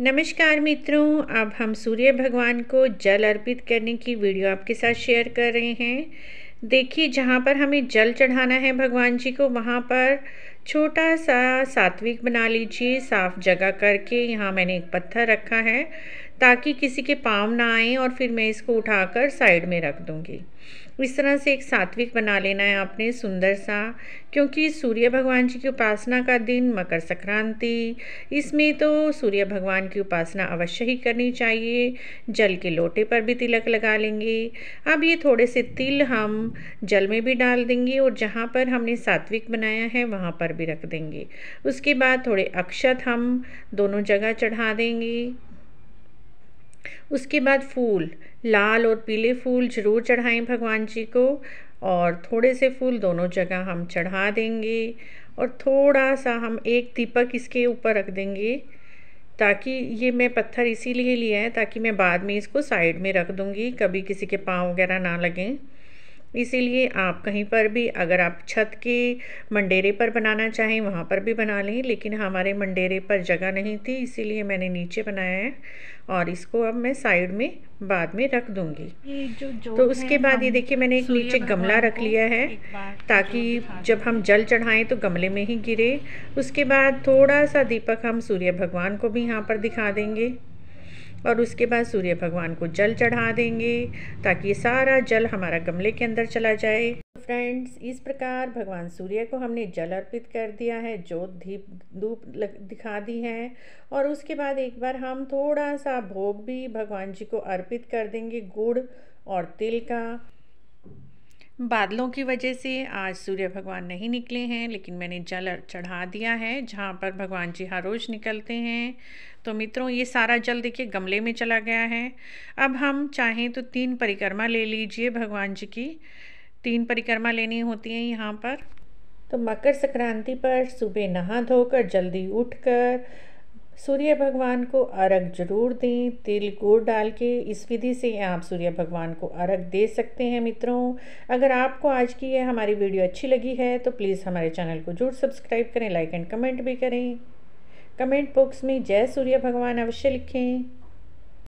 नमस्कार मित्रों अब हम सूर्य भगवान को जल अर्पित करने की वीडियो आपके साथ शेयर कर रहे हैं देखिए जहाँ पर हमें जल चढ़ाना है भगवान जी को वहाँ पर छोटा सा सात्विक बना लीजिए साफ़ जगह करके यहाँ मैंने एक पत्थर रखा है ताकि किसी के पाँव ना आए और फिर मैं इसको उठाकर साइड में रख दूँगी इस तरह से एक सात्विक बना लेना है आपने सुंदर सा क्योंकि सूर्य भगवान जी की उपासना का दिन मकर संक्रांति इसमें तो सूर्य भगवान की उपासना अवश्य ही करनी चाहिए जल के लोटे पर भी तिलक लगा लेंगे अब ये थोड़े से तिल हम जल में भी डाल देंगे और जहाँ पर हमने सात्विक बनाया है वहाँ पर भी रख देंगे उसके बाद थोड़े अक्षत हम दोनों जगह चढ़ा देंगे उसके बाद फूल लाल और पीले फूल जरूर चढ़ाएं भगवान जी को और थोड़े से फूल दोनों जगह हम चढ़ा देंगे और थोड़ा सा हम एक दीपक इसके ऊपर रख देंगे ताकि ये मैं पत्थर इसीलिए लिया है ताकि मैं बाद में इसको साइड में रख दूँगी कभी किसी के पाँव वगैरह ना लगें इसीलिए आप कहीं पर भी अगर आप छत के मंडेरे पर बनाना चाहें वहाँ पर भी बना लें लेकिन हमारे मंडेरे पर जगह नहीं थी इसीलिए मैंने नीचे बनाया है और इसको अब मैं साइड में बाद में रख दूंगी ये जो जो तो उसके बाद ये देखिए मैंने एक नीचे गमला रख लिया है ताकि जब हम जल चढ़ाएं तो गमले में ही गिरे उसके बाद थोड़ा सा दीपक हम सूर्य भगवान को भी यहाँ पर दिखा देंगे और उसके बाद सूर्य भगवान को जल चढ़ा देंगे ताकि ये सारा जल हमारा गमले के अंदर चला जाए तो फ्रेंड्स इस प्रकार भगवान सूर्य को हमने जल अर्पित कर दिया है जोत धीप धूप दिखा दी है और उसके बाद एक बार हम थोड़ा सा भोग भी भगवान जी को अर्पित कर देंगे गुड़ और तिल का बादलों की वजह से आज सूर्य भगवान नहीं निकले हैं लेकिन मैंने जल चढ़ा दिया है जहाँ पर भगवान जी हर रोज़ निकलते हैं तो मित्रों ये सारा जल देखिए गमले में चला गया है अब हम चाहें तो तीन परिक्रमा ले लीजिए भगवान जी की तीन परिक्रमा लेनी होती हैं यहाँ पर तो मकर संक्रांति पर सुबह नहा धोकर जल्दी उठकर सूर्य भगवान को अर्घ जरूर दें तिल गुड़ डाल के इस विधि से आप सूर्य भगवान को अर्घ दे सकते हैं मित्रों अगर आपको आज की यह हमारी वीडियो अच्छी लगी है तो प्लीज़ हमारे चैनल को जरूर सब्सक्राइब करें लाइक एंड कमेंट भी करें कमेंट बॉक्स में जय सूर्य भगवान अवश्य लिखें